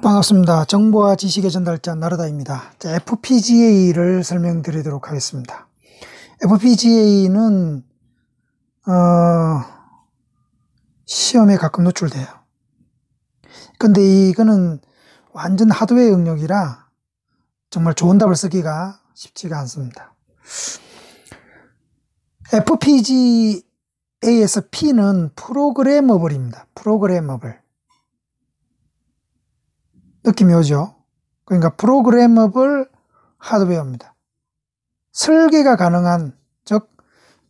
반갑습니다. 정보와 지식의 전달자 나르다입니다. 자, FPGA를 설명드리도록 하겠습니다. FPGA는 어, 시험에 가끔 노출돼요. 근데 이거는 완전 하드웨어 영역이라 정말 좋은 답을 쓰기가 쉽지가 않습니다. FPGA에서 P는 프로그래머블입니다. 프로그래머블. 느낌이 오죠. 그러니까 프로그래머블 하드웨어입니다. 설계가 가능한 즉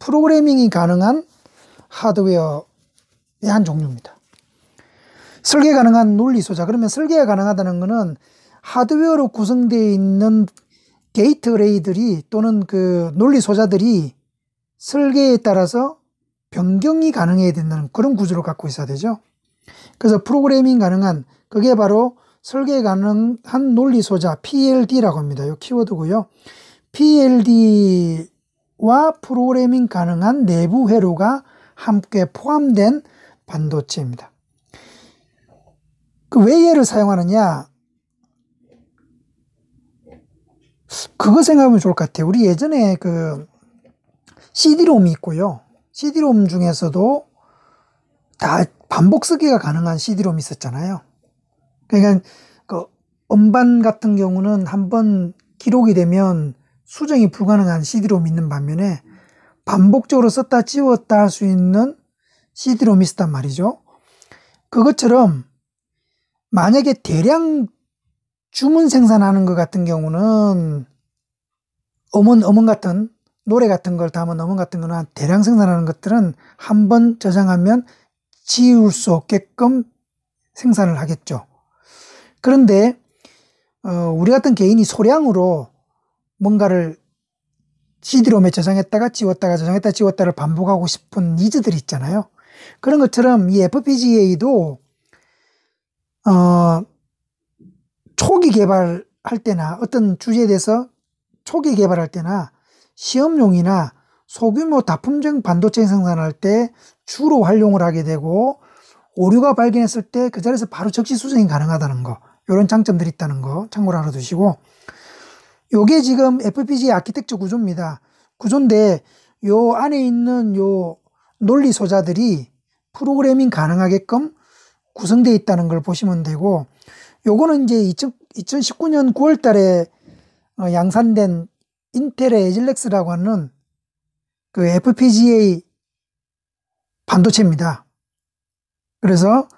프로그래밍이 가능한 하드웨어의 한 종류입니다. 설계 가능한 논리소자 그러면 설계가 가능하다는 것은 하드웨어로 구성되어 있는 게이트 레이들이 또는 그 논리소자들이 설계에 따라서 변경이 가능해야 된다는 그런 구조를 갖고 있어야 되죠. 그래서 프로그래밍 가능한 그게 바로 설계 가능한 논리 소자 PLD라고 합니다. 이 키워드고요. PLD와 프로그래밍 가능한 내부 회로가 함께 포함된 반도체입니다. 그 왜 얘를 사용하느냐? 그거 생각하면 좋을 것 같아요. 우리 예전에 그 CD롬이 있고요. CD롬 중에서도 다 반복 쓰기가 가능한 CD롬이 있었잖아요. 그러니까 그 음반 같은 경우는 한 번 기록이 되면 수정이 불가능한 CD롬이 있는 반면에 반복적으로 썼다 지웠다 할 수 있는 CD롬이 있단 말이죠. 그것처럼 만약에 대량 주문 생산하는 것 같은 경우는 음원, 음원 같은 노래 같은 걸 담은 음원 같은 거나 대량 생산하는 것들은 한 번 저장하면 지울 수 없게끔 생산을 하겠죠. 그런데 어, 우리 같은 개인이 소량으로 뭔가를 CD롬에 저장했다가 지웠다가 저장했다 지웠다를 반복하고 싶은 니즈들이 있잖아요. 그런 것처럼 이 FPGA도 어, 초기 개발할 때나 어떤 주제에 대해서 초기 개발할 때나 시험용이나 소규모 다품종 반도체 생산할 때 주로 활용을 하게 되고 오류가 발견했을 때 그 자리에서 바로 적시 수정이 가능하다는 거. 이런 장점들이 있다는 거 참고로 알아두시고 요게 지금 FPGA 아키텍처 구조입니다. 구조인데 요 안에 있는 요 논리 소자들이 프로그래밍 가능하게끔 구성되어 있다는 걸 보시면 되고 요거는 이제 2 0 1 9년 9월 달에 어, 양산된 인텔의 에질렉스라고 하는 그 FPGA 반도체입니다. 그래서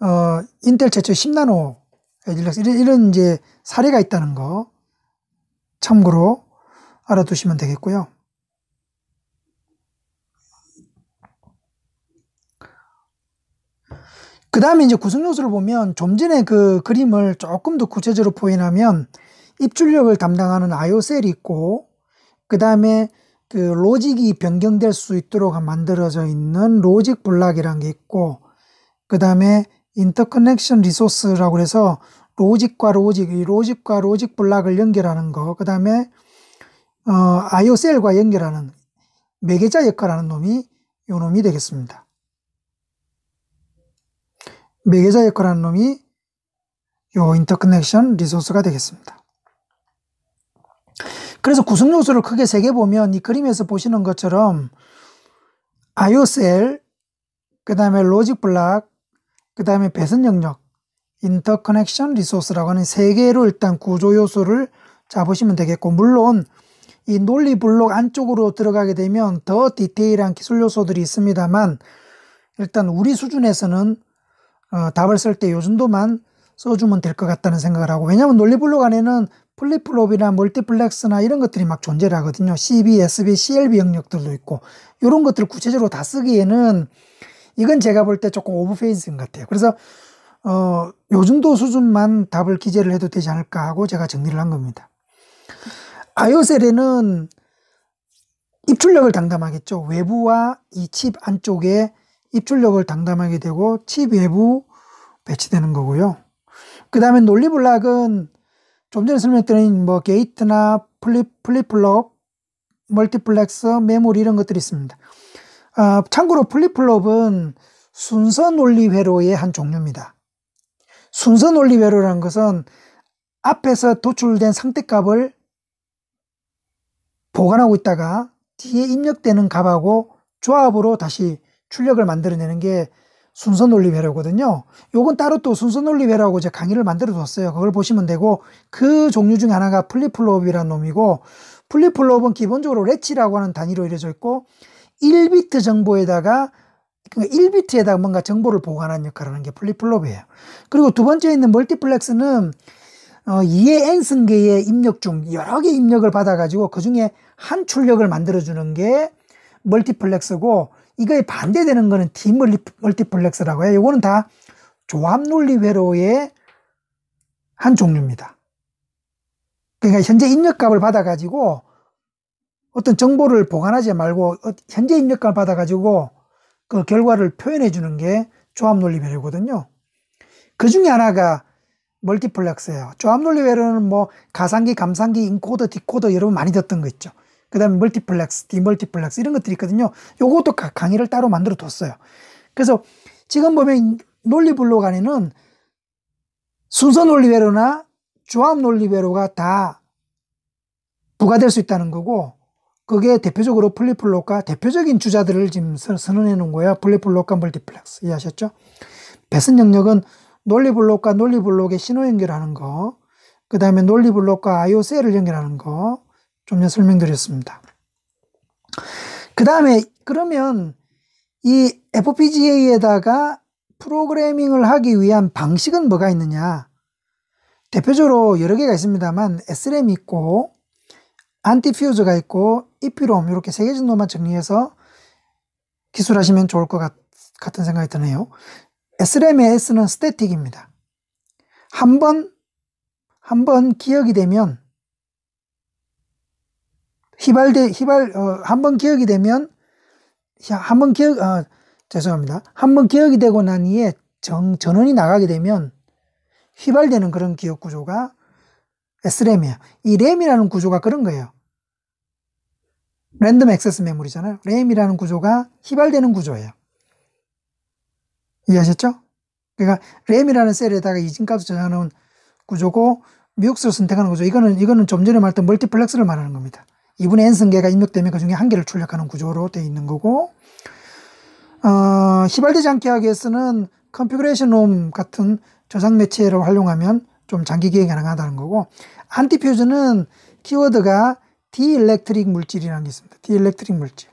어, 인텔 최초 10나노 에질러스 이런, 이런 이제 사례가 있다는 거 참고로 알아두시면 되겠고요. 그 다음에 이제 구성 요소를 보면 좀 전에 그 그림을 조금 더 구체적으로 포인하면 입출력을 담당하는 아이오셀이 있고 그 다음에 그 로직이 변경될 수 있도록 만들어져 있는 로직 블락이라는 게 있고 그 다음에 인터커넥션 리소스라고 해서 로직과 로직, 이 로직과 로직 블락을 연결하는 거, 그 다음에 어, IO 셀과 연결하는 매개자 역할하는 놈이 요 놈이 되겠습니다. 매개자 역할하는 놈이 요 인터커넥션 리소스가 되겠습니다. 그래서 구성 요소를 크게 세 개 보면 이 그림에서 보시는 것처럼 IO 셀, 그 다음에 로직 블락, 그 다음에 배선 영역, 인터커넥션 리소스라고 하는 세 개로 일단 구조 요소를 잡으시면 되겠고 물론 이 논리 블록 안쪽으로 들어가게 되면 더 디테일한 기술 요소들이 있습니다만 일단 우리 수준에서는 어, 답을 쓸 때 요 정도만 써주면 될 것 같다는 생각을 하고 왜냐하면 논리 블록 안에는 플립플롭이나 멀티플렉스나 이런 것들이 막존재 하거든요. CB, SB, CLB 영역들도 있고 이런 것들을 구체적으로 다 쓰기에는 이건 제가 볼 때 조금 오버페이스인 것 같아요. 그래서 어, 요 정도 수준만 답을 기재를 해도 되지 않을까 하고 제가 정리를 한 겁니다. 아이오셀에는 입출력을 당담하겠죠. 외부와 이 칩 안쪽에 입출력을 당담하게 되고 칩 외부 배치되는 거고요. 그 다음에 논리블락은 좀 전에 설명드린 뭐 게이트나 플립, 플립플롭, 멀티플렉스, 메모리 이런 것들이 있습니다. 아, 참고로 플립플롭은 순서 논리 회로의 한 종류입니다. 순서 논리 회로라는 것은 앞에서 도출된 상태값을 보관하고 있다가 뒤에 입력되는 값하고 조합으로 다시 출력을 만들어내는 게 순서 논리 회로거든요. 요건 따로 또 순서 논리 회로하고 제 강의를 만들어 뒀어요. 그걸 보시면 되고 그 종류 중 하나가 플립플롭이라는 놈이고 플립플롭은 기본적으로 레치라고 하는 단위로 이루어져 있고 1비트 정보에다가 그러니까 1비트에다가 뭔가 정보를 보관하는 역할을 하는 게 플립플롭이에요. 그리고 두 번째 있는 멀티플렉스는 어, 2의 n승계의 입력 중 여러 개 입력을 받아가지고 그 중에 한 출력을 만들어주는 게 멀티플렉스고 이거에 반대되는 거는 디멀티플렉스라고 해요. 이거는 다 조합논리 회로의 한 종류입니다. 그러니까 현재 입력값을 받아가지고 어떤 정보를 보관하지 말고 어, 현재 입력을 받아가지고 그 결과를 표현해 주는 게 조합 논리배려거든요. 그 중에 하나가 멀티플렉스예요. 조합 논리배려는 뭐 가상기, 감상기, 인코더, 디코더 여러분 많이 듣던 거 있죠. 그 다음에 멀티플렉스, 디멀티플렉스 이런 것들이 있거든요. 요것도 강의를 따로 만들어 뒀어요. 그래서 지금 보면 논리 블록 안에는 순서 논리배로나 조합 논리배로가 다 부과될 수 있다는 거고 그게 대표적으로 플립플롭과 대표적인 주자들을 지금 선언해 놓은 거예요. 플립플롭과 멀티플렉스. 이해하셨죠? 배선 영역은 논리블록과 논리블록의 신호 연결하는 거, 그 다음에 논리블록과 IO 셀를 연결하는 거, 좀 전에 설명드렸습니다. 그 다음에, 그러면 이 FPGA에다가 프로그래밍을 하기 위한 방식은 뭐가 있느냐? 대표적으로 여러 개가 있습니다만, SRAM 있고, 안티퓨즈가 있고 이피롬 이렇게 세 개 정도만 정리해서 기술하시면 좋을 것 같, 같은 생각이 드네요. s r m 의 S는 스태틱입니다. 한 번, 한 번 기억이 되면 휘발대 희발, 어, 한 번 기억이 되면 한 번 기억, 어, 죄송합니다. 한 번 기억이 되고 난 이에 정, 전원이 나가게 되면 휘발되는 그런 기억 구조가 s m 이야이 램이라는 구조가 그런 거예요. 랜덤 액세스 메모리잖아요. 램이라는 구조가 휘발되는 구조예요. 이해하셨죠? 그러니까 램이라는 셀에다가 이진값을 저장하는 구조고 뮤역스를 선택하는 구조. 이거는 이거는 좀 전에 말했던 멀티플렉스를 말하는 겁니다. 2분의 n 승계가 입력되면 그 중에 한 개를 출력하는 구조로 되어 있는 거고 어, 휘발되지 않게 하기 위해서는 컨피그레이션 홈 같은 저장 매체를 활용하면 좀 장기 기획이 가능하다는 거고 안티퓨즈는 키워드가 디일렉트릭 물질이라는 게 있습니다. 디일렉트릭 물질.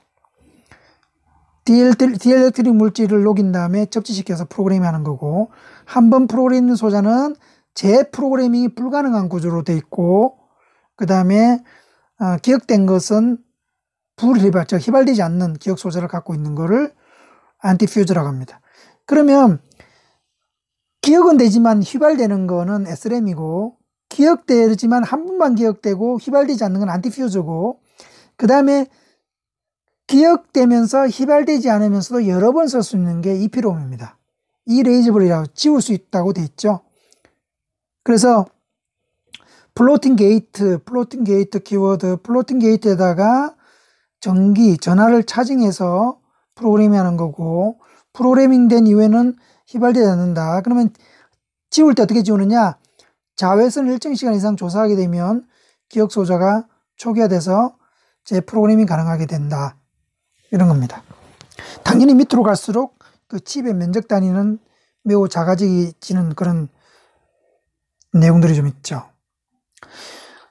디엘렉트릭 물질을 녹인 다음에 접지시켜서 프로그래밍하는 거고 한번 프로그래밍 소자는 재프로그래밍이 불가능한 구조로 돼 있고 그 다음에 어, 기억된 것은 불휘발 즉 휘발되지 않는 기억 소재를 갖고 있는 거를 안티퓨즈라고 합니다. 그러면 기억은 되지만 휘발되는 거는 s r m 이고 기억되지만 한번만 기억되고 휘발되지 않는 건 안티퓨저고 그 다음에 기억되면서 휘발되지 않으면서도 여러 번 쓸 수 있는 게 e p r o 입니다 이레이저블이라고 지울 수 있다고 돼 있죠. 그래서 플로팅 게이트, 플로팅 게이트 키워드, 플로팅 게이트에다가 전기, 전화를 차징해서 프로그래밍 하는 거고 프로그래밍 된 이후에는 휘발되지 않는다. 그러면 지울 때 어떻게 지우느냐? 자외선을 일정 시간 이상 조사하게 되면 기억 소자가 초기화돼서 재프로그래밍 가능하게 된다. 이런 겁니다. 당연히 밑으로 갈수록 그 칩의 면적 단위는 매우 작아지는 그런 내용들이 좀 있죠.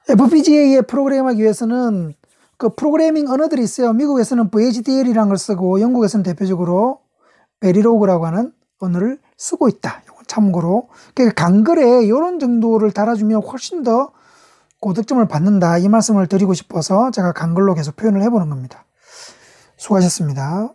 FPGA에 프로그램하기 위해서는 그 프로그래밍 언어들이 있어요. 미국에서는 VHDL이라는 걸 쓰고 영국에서는 대표적으로 베리로그라고 하는 번호를 쓰고 있다. 이건 참고로. 그러니까 간글에 이런 정도를 달아주면 훨씬 더 고득점을 받는다. 이 말씀을 드리고 싶어서 제가 간글로 계속 표현을 해보는 겁니다. 수고하셨습니다.